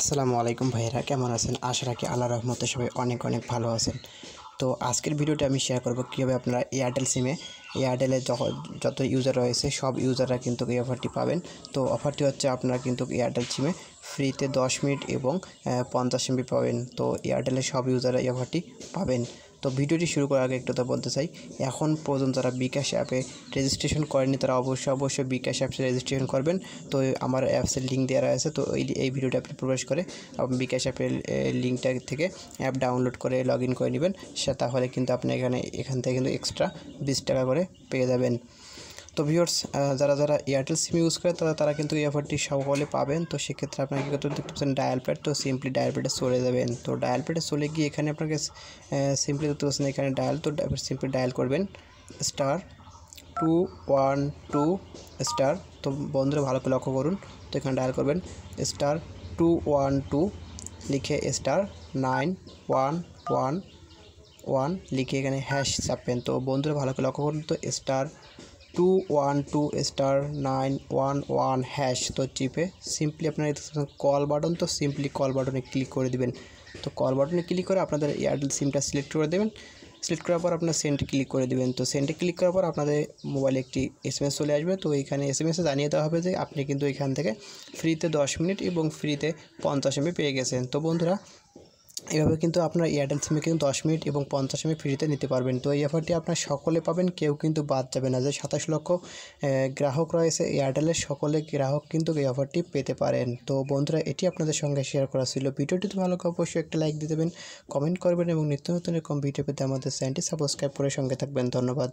আসসালামু আলাইকুম ভাইয়েরা কেমন আছেন আশা রাখি আল্লাহ রহমতে সবাই অনেক অনেক ভালো আছেন তো আজকের ভিডিওটা আমি শেয়ার করবো কীভাবে আপনারা এয়ারটেল সিমে এয়ারটেলে যত ইউজার রয়েছে সব ইউজাররা কিন্তু এই অফারটি পাবেন তো অফারটি হচ্ছে আপনারা কিন্তু এয়ারটেল সিমে ফ্রিতে দশ মিনিট এবং পঞ্চাশ এমবি পাবেন তো এয়ারটেলের সব ইউজাররা এই অফারটি পাবেন তো ভিডিওটি শুরু করার আগে একটু কথা বলতে চাই এখন পর্যন্ত যারা বিকাশ অ্যাপে রেজিস্ট্রেশন করেনি তারা অবশ্যই অবশ্যই বিকাশ অ্যাপসে রেজিস্ট্রেশন করবেন তো আমার অ্যাপসের লিঙ্ক দেওয়া আছে তো এই ভিডিওটা আপনি প্রবেশ করে বিকাশ অ্যাপের লিঙ্কটা থেকে অ্যাপ ডাউনলোড করে লগ করে নেবেন সে তাহলে কিন্তু আপনি এখানে এখান থেকে কিন্তু এক্সট্রা বিশ টাকা করে পেয়ে যাবেন তো ভিউয়ার্স যারা যারা এয়ারটেল সিম ইউজ করে তারা তারা কিন্তু এই অফারটি সকলে পাবেন তো সেক্ষেত্রে আপনাকে কত দেখতে পাচ্ছেন ডায়াল প্যাড তো সিম্পলি ডায়াল প্যাডে চলে যাবেন তো ডায়াল প্যাডে চলে গিয়ে এখানে আপনাকে সিম্পলি দেখতে পাচ্ছেন এখানে ডায়াল তো সিম্পলি ডায়াল করবেন star two one two star তো বন্ধুরা ভালো করে লক্ষ্য করুন তো এখানে ডায়াল করবেন স্টার টু ওয়ান টু লিখে star nine one one one লিখে এখানে হ্যাশ চাপবেন তো বন্ধুরা ভালো করে লক্ষ্য করুন তো star two one two star nine one one hash তো চিপে সিম্পলি আপনার কল বাটন তো সিম্পলি কল বাটনে ক্লিক করে দিবেন তো কল বাটনে ক্লিক করে আপনাদের এয়ারটেল সিমটা সিলেক্ট করে দেবেন সিলেক্ট করার পর আপনার সেন্টে ক্লিক করে দেবেন তো সেন্টে ক্লিক করার পর আপনাদের মোবাইলে একটি এস এম এস চলে আসবে তো এইখানে এসে জানিয়ে দেওয়া হবে যে আপনি কিন্তু এখান থেকে ফ্রিতে দশ মিনিট এবং ফ্রিতে পঞ্চাশ এমবি পেয়ে গেছেন তো বন্ধুরা এভাবে কিন্তু আপনার এয়ারটেল সিমে কিন্তু দশ মিনিট এবং পঞ্চাশ মিনিট ফ্রিতে নিতে পারবেন তো এই অফারটি আপনার সকলে পাবেন কেউ কিন্তু বাদ যাবে না যে সাতাশ লক্ষ গ্রাহক রয়েছে এয়ারটেলের সকলে গ্রাহক কিন্তু এই অফারটি পেতে পারেন তো বন্ধুরা এটি আপনাদের সঙ্গে শেয়ার করা ছিল ভিডিওটি তো ভালো অবশ্যই একটা লাইক দিয়ে দেবেন কমেন্ট করবেন এবং নিত্য নতুন এরকম ভিডিও পেতে আমাদের চ্যানেলটি সাবস্ক্রাইব করে সঙ্গে থাকবেন ধন্যবাদ